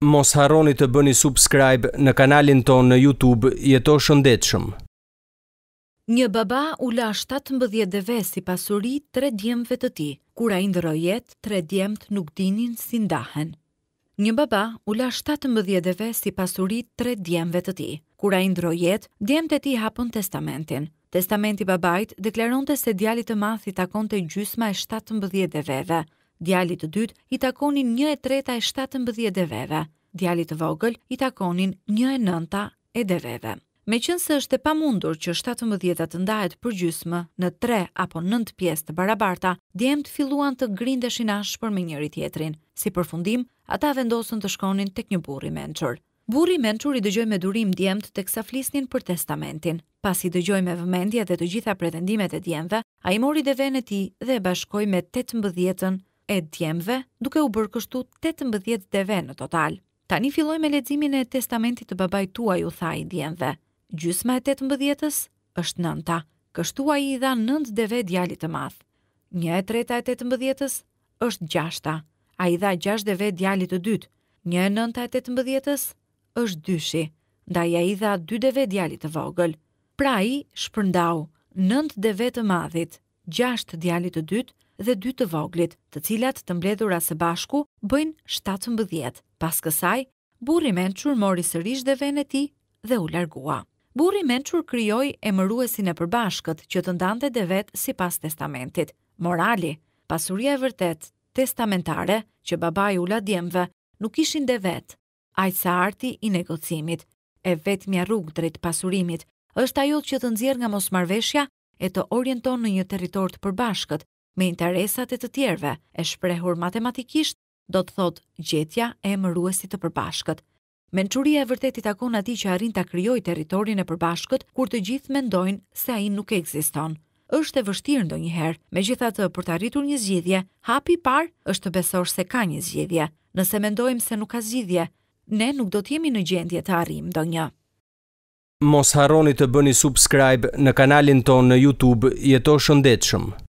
mos haroni të bëni subscribe në kanalin tonë në YouTube, jeto shëndetshëm. Një baba u la 17 dhe si pasuri 3 djemëve të ti, kura indërojet 3 djemët nuk dinin si ndahen. Një baba u la 17 dhe si pasuri 3 djemëve të ti, kura indërojet djemët e ti hapon testamentin. Testamenti babajt deklaronte se djalit të mathi takon të gjysma e 17 dhe djalit të dytë i takonin një e treta e 17 deveve, djalit të vogël i takonin një e nënta e deveve. Me qënë se është e pamundur që 17 të ndajet për në 3 apo 9 pjesë të barabarta, djemët filluan të grindeshin ashpër me njëri tjetrin. Si përfundim, ata vendosën të shkonin tek një burri menqër. Burri menqër i dëgjoj me durim djemët të kësa flisnin për testamentin. Pas i dëgjoj me vëmendja dhe të gjitha pretendimet e djemëve, a i mori dhe venë ti dhe bashkoj me 18 e djemve, duke u bërë kështu 18 deve në total. Tani filloj me ledzimin e testamentit të babaj tuaj u tha i djemve. Gjysma e 18 mbëdhjetës është nënta, kështu a i dha 9 deve djali të madhë, Një e treta e 18 mbëdhjetës është gjashta, a i dha 6 deve djalit të dytë. Një e nënta e 18 mbëdhjetës është dyshi, da a i dha 2 deve djalit të vogël. Pra i shpërndau 9 deve të madhit, 6 djalit të dytë, dhe dy të voglit, të cilat të mbledhura së bashku bëjnë 17. Pas kësaj, burri menqur mori sërish dhe vene ti dhe u largua. Burri menqur kryoj e mëruesin e përbashkët që të ndante dhe vetë si pas testamentit. Morali, pasuria e vërtet, testamentare, që babaj u ladjemve, nuk ishin dhe vetë. Ajtë sa arti i negocimit, e vetë mja rrugë drejt pasurimit, është ajo që të nëzirë nga mos marveshja e të orienton në një teritor të përbashkët, Me interesat e të tjerëve, e shprehur matematikisht, do të thotë gjetja e emëruesit të përbashkët. Mençuria e vërtet i takon atij që arrin ta krijojë territorin e përbashkët kur të gjithë mendojnë se ai nuk ekziston. Është e vështirë ndonjëherë, megjithatë për të arritur një zgjidhje, hapi i parë është të besosh se ka një zgjidhje. Nëse mendojmë se nuk ka zgjidhje, ne nuk do të jemi në gjendje të arrijmë ndonjë. Mos harroni të bëni subscribe në kanalin ton në YouTube. Jeto shëndetshëm.